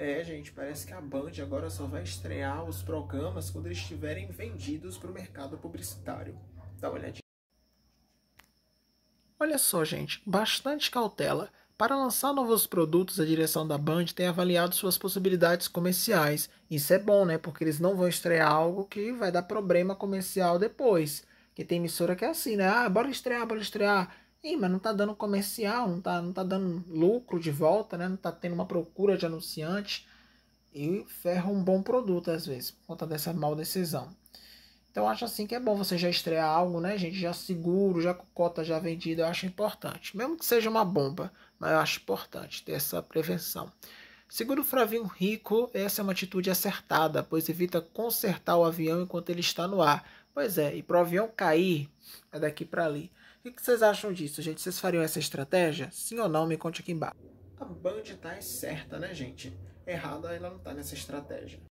É, gente, parece que a Band agora só vai estrear os programas quando eles estiverem vendidos para o mercado publicitário. Dá uma olhadinha. Olha só, gente, bastante cautela. Para lançar novos produtos, a direção da Band tem avaliado suas possibilidades comerciais. Isso é bom, né? Porque eles não vão estrear algo que vai dar problema comercial depois. Que tem emissora que é assim, né? Ah, bora estrear, bora estrear. Ih, mas não tá dando comercial, não tá, não tá dando lucro de volta, né? Não tá tendo uma procura de anunciante. E ferra um bom produto, às vezes, por conta dessa mal decisão. Então acho assim que é bom você já estrear algo, né, gente? Já seguro, já com cota já vendida, eu acho importante. Mesmo que seja uma bomba, mas eu acho importante ter essa prevenção. Segundo Fravinho Rico, essa é uma atitude acertada, pois evita consertar o avião enquanto ele está no ar, Pois é, e pro avião cair, é daqui para ali. O que vocês acham disso, gente? Vocês fariam essa estratégia? Sim ou não? Me conte aqui embaixo. A Band tá certa, né, gente? Errada ela não tá nessa estratégia.